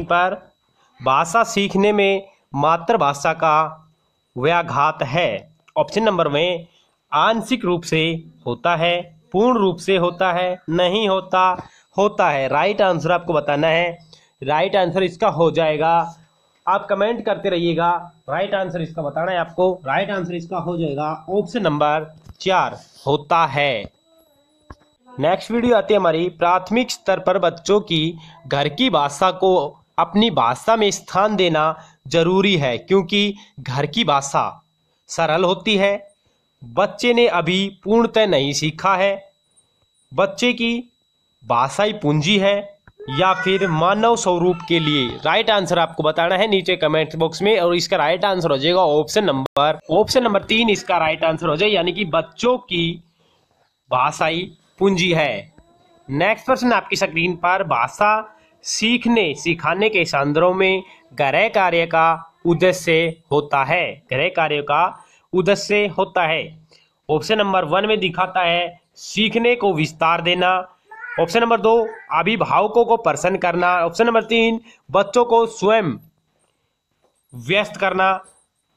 पर भाषा सीखने में मातृभाषा का व्याघात है ऑप्शन नंबर में आंशिक रूप से होता है पूर्ण रूप से होता है नहीं होता होता है राइट आंसर आपको बताना है राइट आंसर इसका हो जाएगा आप कमेंट करते रहिएगा राइट आंसर इसका बताना है आपको राइट आंसर इसका हो जाएगा ऑप्शन नंबर चार होता है नेक्स्ट वीडियो आती है हमारी प्राथमिक स्तर पर बच्चों की घर की भाषा को अपनी भाषा में स्थान देना जरूरी है क्योंकि घर की भाषा सरल होती है बच्चे ने अभी पूर्णतः नहीं सीखा है बच्चे की भाषाई पूंजी है या फिर मानव स्वरूप के लिए राइट आंसर आपको बताना है नीचे कमेंट बॉक्स में और इसका राइट आंसर हो जाएगा ऑप्शन नंबर ऑप्शन नंबर तीन इसका राइट आंसर हो जाए यानी कि बच्चों की भाषाई पूंजी है नेक्स्ट प्रश्न आपकी स्क्रीन पर भाषा सीखने सिखाने के सांद्रों में ग्रह कार्य का उद्देश्य होता है ग्रह कार्य का उद्देश्य होता है ऑप्शन नंबर वन में दिखाता है सीखने को विस्तार देना ऑप्शन नंबर दो अभिभावकों को प्रसन्न करना ऑप्शन नंबर तीन बच्चों को स्वयं व्यस्त करना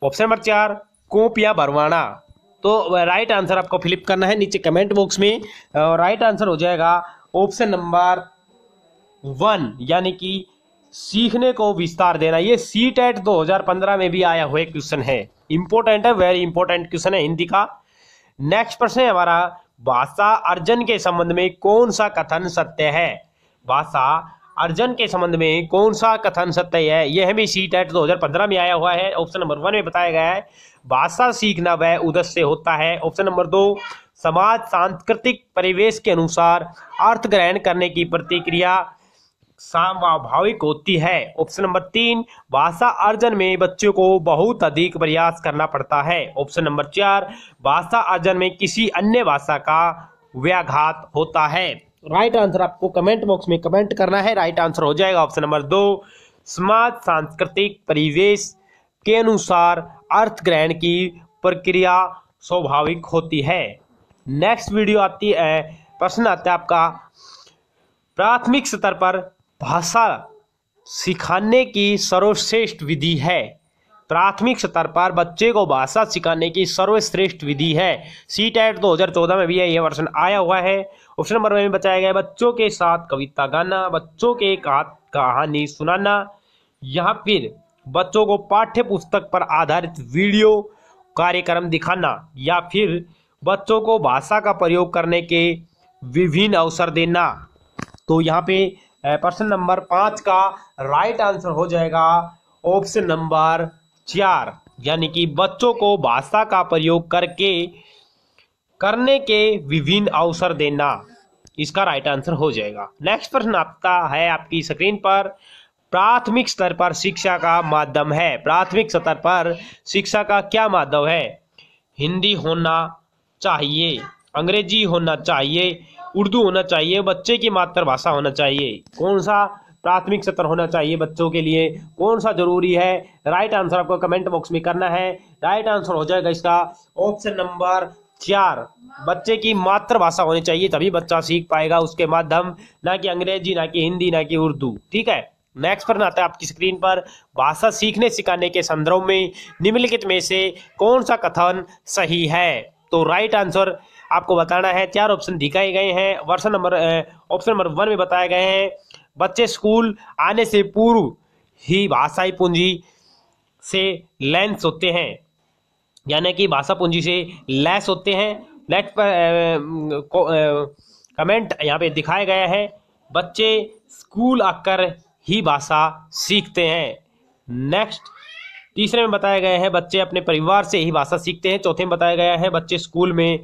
ऑप्शन नंबर चार कॉपियां भरवाना तो राइट आंसर आपको फिलिप करना है नीचे कमेंट बॉक्स में राइट आंसर हो जाएगा ऑप्शन नंबर वन यानी कि सीखने को विस्तार देना ये सी टेट e दो में भी आया हुआ क्वेश्चन है इंपोर्टेंट है वेरी इंपोर्टेंट क्वेश्चन है हिंदी का नेक्स्ट प्रश्न है हमारा भाषा अर्जन के संबंध में कौन सा कथन सत्य है भाषा अर्जन के संबंध में कौन सा कथन सत्य है यह भी सी टेट e दो में आया हुआ है ऑप्शन नंबर वन में बताया गया है भाषा सीखना वह उदस से होता है ऑप्शन नंबर दो समाज सांस्कृतिक परिवेश के अनुसार अर्थ ग्रहण करने की प्रतिक्रिया स्वाभाविक होती है ऑप्शन नंबर तीन भाषा अर्जन में बच्चों को बहुत अधिक प्रयास करना पड़ता है ऑप्शन नंबर चार भाषा अर्जन में किसी अन्य भाषा का व्याघात होता है राइट आंसर आपको कमेंट बॉक्स में कमेंट करना है राइट आंसर हो जाएगा ऑप्शन नंबर दो समाज सांस्कृतिक परिवेश के अनुसार अर्थ ग्रहण की प्रक्रिया स्वाभाविक होती है नेक्स्ट वीडियो आती है प्रश्न आता है आपका प्राथमिक स्तर पर भाषा सिखाने की सर्वश्रेष्ठ विधि है प्राथमिक स्तर पर बच्चे को भाषा सिखाने की सर्वश्रेष्ठ विधि है सी टैट दो हज़ार चौदह में भी यह वर्षन आया हुआ है ऑप्शन नंबर में बताया गया बच्चों के साथ कविता गाना बच्चों के कहानी सुनाना या फिर बच्चों को पाठ्य पुस्तक पर आधारित वीडियो कार्यक्रम दिखाना या फिर बच्चों को भाषा का प्रयोग करने के विभिन्न अवसर देना तो यहाँ पे प्रश्न नंबर पांच का राइट आंसर हो जाएगा ऑप्शन नंबर चार यानी कि बच्चों को भाषा का प्रयोग करके करने के विभिन्न अवसर देना इसका राइट आंसर हो जाएगा नेक्स्ट प्रश्न आपका है आपकी स्क्रीन पर प्राथमिक स्तर पर शिक्षा का माध्यम है प्राथमिक स्तर पर शिक्षा का क्या माध्यम है हिंदी होना चाहिए अंग्रेजी होना चाहिए उर्दू होना चाहिए बच्चे की मातृभाषा होना चाहिए कौन सा प्राथमिक सत्र होना चाहिए बच्चों के लिए कौन सा जरूरी है राइट आंसर आपको कमेंट बॉक्स में करना है राइट आंसर हो जाएगा इसका ऑप्शन नंबर चार बच्चे की मातृभाषा होनी चाहिए तभी बच्चा सीख पाएगा उसके माध्यम ना कि अंग्रेजी ना कि हिंदी ना कि उर्दू ठीक है नेक्स्ट प्रश्न आता है आपकी स्क्रीन पर भाषा सीखने सिखाने के संदर्भ में निम्नलिखित में से कौन सा कथन सही है तो राइट आंसर आपको बताना है चार ऑप्शन दिखाए गए हैं वर्षन नंबर ऑप्शन नंबर वन में बताए गए हैं बच्चे स्कूल आने से पूर्व ही भाषाई पूंजी से लेंस होते हैं यानी कि भाषा पूंजी से लैस होते हैं नेक्स्ट पर कमेंट यहाँ पे दिखाया गया है बच्चे स्कूल आकर ही भाषा सीखते हैं नेक्स्ट तीसरे में बताया गया है बच्चे अपने परिवार से ही भाषा सीखते हैं चौथे में बताया गया है बच्चे स्कूल में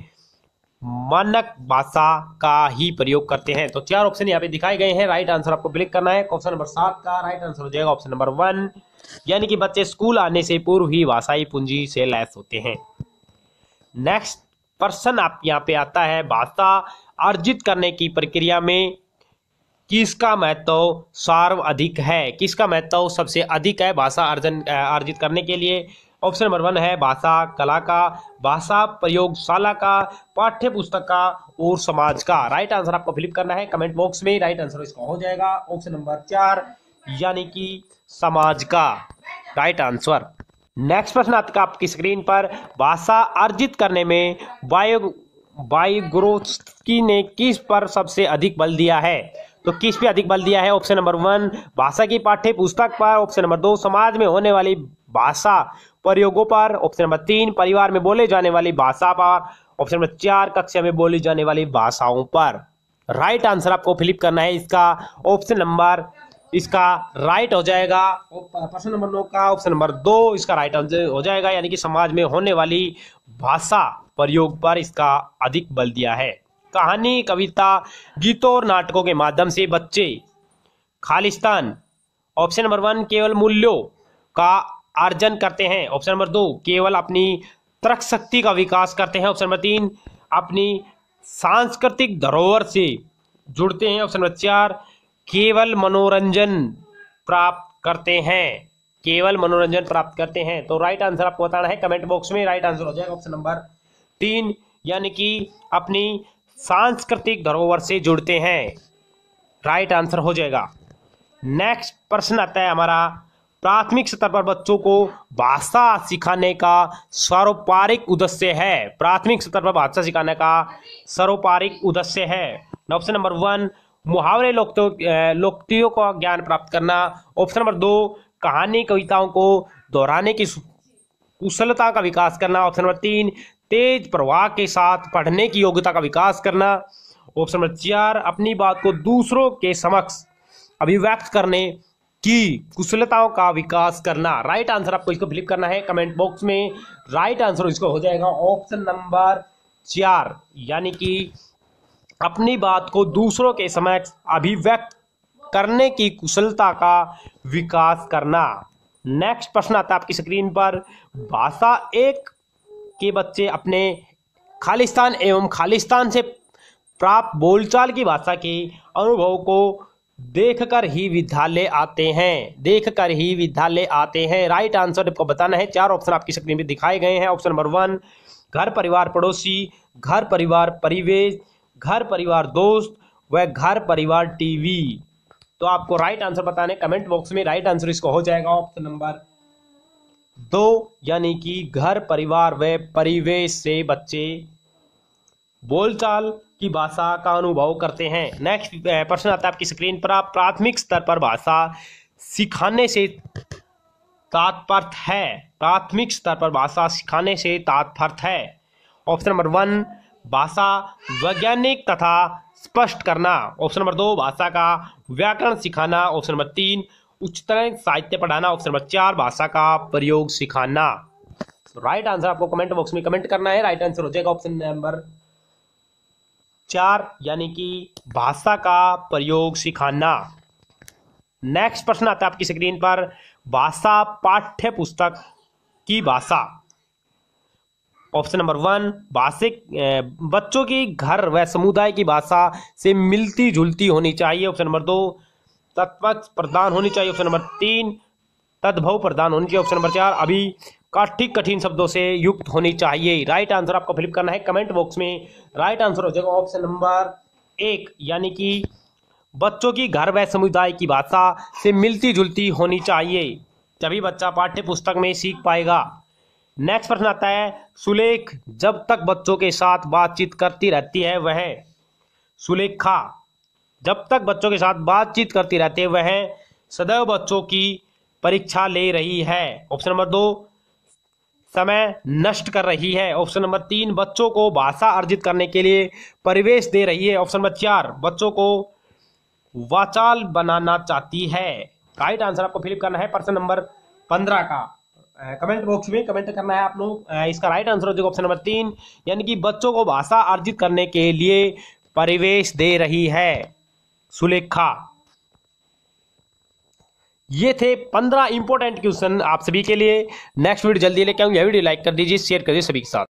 मानक भाषा का ही प्रयोग करते हैं तो चार ऑप्शन यहाँ पे दिखाए गए हैं राइट आंसर आपको क्लिक करना है ऑप्शन नंबर सात का राइट आंसर हो जाएगा ऑप्शन नंबर वन यानी कि बच्चे स्कूल आने से पूर्व ही भाषाई पूंजी से लैस होते हैं नेक्स्ट पर्सन आप यहाँ पे आता है भाषा अर्जित करने की प्रक्रिया में किसका महत्व सर्वाधिक है किसका महत्व सबसे अधिक है भाषा अर्जन अर्जित करने के लिए ऑप्शन नंबर वन है भाषा कला का भाषा प्रयोगशाला का पाठ्य पुस्तक का और समाज का राइट आंसर आपको फिलिप करना है कमेंट बॉक्स में राइट आंसर इसका हो जाएगा ऑप्शन नंबर चार यानी कि समाज का राइट आंसर नेक्स्ट प्रश्न आता आपकी स्क्रीन पर भाषा अर्जित करने में बायो बायोग्रोस्की ने किस पर सबसे अधिक बल दिया है तो किस पे अधिक बल दिया है ऑप्शन नंबर वन भाषा की पाठ्य पुस्तक पर ऑप्शन नंबर दो समाज में होने वाली भाषा प्रयोगों पर ऑप्शन नंबर तीन परिवार में बोले जाने वाली भाषा पर ऑप्शन नंबर चार कक्षा में बोली जाने वाली भाषाओं पर राइट आंसर आपको फिलिप करना है इसका ऑप्शन नंबर इसका राइट हो जाएगा प्रश्न नंबर नौ का ऑप्शन नंबर दो इसका राइट आंसर हो जाएगा यानी कि समाज में होने वाली भाषा प्रयोग पर इसका अधिक बल दिया है कहानी कविता गीतों और नाटकों के माध्यम से बच्चे खालिस्तान ऑप्शन नंबर वन केवल मूल्यों का अर्जन करते हैं ऑप्शन नंबर दो केवल अपनी तर्क शक्ति का विकास करते हैं ऑप्शन नंबर तीन अपनी सांस्कृतिक धरोहर से जुड़ते हैं ऑप्शन नंबर चार केवल मनोरंजन प्राप्त करते हैं केवल मनोरंजन प्राप्त करते हैं तो राइट आंसर आपको बताना है कमेंट बॉक्स में राइट आंसर हो जाएगा ऑप्शन नंबर तीन यानी कि अपनी सांस्कृतिक धरोहर से जुड़ते हैं राइट आंसर हो जाएगा नेक्स्ट प्रश्न आता है हमारा प्राथमिक स्तर पर बच्चों को भाषा सिखाने का सर्वपारिक उद्देश्य है प्राथमिक स्तर पर भाषा सिखाने का सर्वपारिक उद्देश्य है ऑप्शन नंबर वन मुहावरे लोकतियों का ज्ञान प्राप्त करना ऑप्शन नंबर दो कहानी कविताओं को दोहराने की कुशलता का विकास करना ऑप्शन नंबर तीन तेज प्रवाह के साथ पढ़ने की योग्यता का विकास करना ऑप्शन नंबर चार अपनी बात को दूसरों के समक्ष अभिव्यक्त करने की कुशलताओं का विकास करना राइट आंसर आपको इसको फ्लिप करना है कमेंट बॉक्स में राइट आंसर इसको हो जाएगा ऑप्शन नंबर चार यानी कि अपनी बात को दूसरों के समक्ष अभिव्यक्त करने की कुशलता का विकास करना नेक्स्ट प्रश्न आता है आपकी स्क्रीन पर भाषा एक कि बच्चे अपने खालिस्तान एवं खालिस्तान से प्राप्त बोलचाल की भाषा के अनुभव को देखकर ही विद्यालय आते हैं देखकर ही विद्यालय आते हैं राइट आंसर आपको बताना है चार ऑप्शन आपकी शक्ति में दिखाए गए हैं ऑप्शन नंबर वन घर परिवार पड़ोसी घर परिवार परिवेश घर परिवार दोस्त व घर परिवार टीवी तो आपको राइट आंसर बताने कमेंट बॉक्स में राइट आंसर इसको हो जाएगा ऑप्शन नंबर दो यानी कि घर परिवार व परिवेश से बच्चे बोलचाल की भाषा का अनुभव करते हैं नेक्स्ट प्रश्न आता है आपकी स्क्रीन पर आप प्राथमिक स्तर पर भाषा सिखाने से तात्पर्य है प्राथमिक स्तर पर भाषा सिखाने से तात्पर्य है ऑप्शन नंबर वन भाषा वैज्ञानिक तथा स्पष्ट करना ऑप्शन नंबर दो भाषा का व्याकरण सिखाना ऑप्शन नंबर तीन उच्चतर साहित्य पढ़ाना ऑप्शन नंबर चार भाषा का प्रयोग सिखाना राइट आंसर आपको कमेंट बॉक्स में कमेंट करना है राइट आंसर हो जाएगा ऑप्शन नंबर चार यानी कि भाषा का प्रयोग सिखाना नेक्स्ट प्रश्न आता है आपकी स्क्रीन पर भाषा पाठ्य पुस्तक की भाषा ऑप्शन नंबर वन भाषिक बच्चों की घर व समुदाय की भाषा से मिलती जुलती होनी चाहिए ऑप्शन नंबर दो तत्व प्रदान होनी चाहिए ऑप्शन नंबर तीन तद्भव प्रदान होनी चाहिए ऑप्शन नंबर चार अभी काठिक कठिन शब्दों से युक्त होनी चाहिए राइट आंसर आपको फिलिप करना है कमेंट बॉक्स में राइट आंसर हो जाएगा ऑप्शन नंबर एक यानी कि बच्चों की घर व समुदाय की भाषा से मिलती जुलती होनी चाहिए तभी बच्चा पाठ्य पुस्तक में सीख पाएगा नेक्स्ट प्रश्न आता है सुलेख जब तक बच्चों के साथ बातचीत करती रहती है वह सुलेखा जब तक बच्चों के साथ बातचीत करती रहते वह सदैव बच्चों की परीक्षा ले रही है ऑप्शन नंबर दो समय नष्ट कर रही है ऑप्शन नंबर तीन बच्चों को भाषा अर्जित करने के लिए परिवेश दे रही है ऑप्शन नंबर चार बच्चों को वाचाल बनाना चाहती है राइट आंसर आपको फिलिप करना है प्रश्न नंबर पंद्रह का कमेंट बॉक्स में कमेंट करना है आप लोग इसका राइट आंसर हो जाएगा ऑप्शन नंबर तीन यानी कि बच्चों को भाषा अर्जित करने के लिए परिवेश दे रही है सुलेखा ये थे पंद्रह इंपॉर्टेंट क्वेश्चन आप सभी के लिए नेक्स्ट वीडियो जल्दी लेके आऊंगी वीडियो लाइक कर दीजिए शेयर कर दीजिए सभी के साथ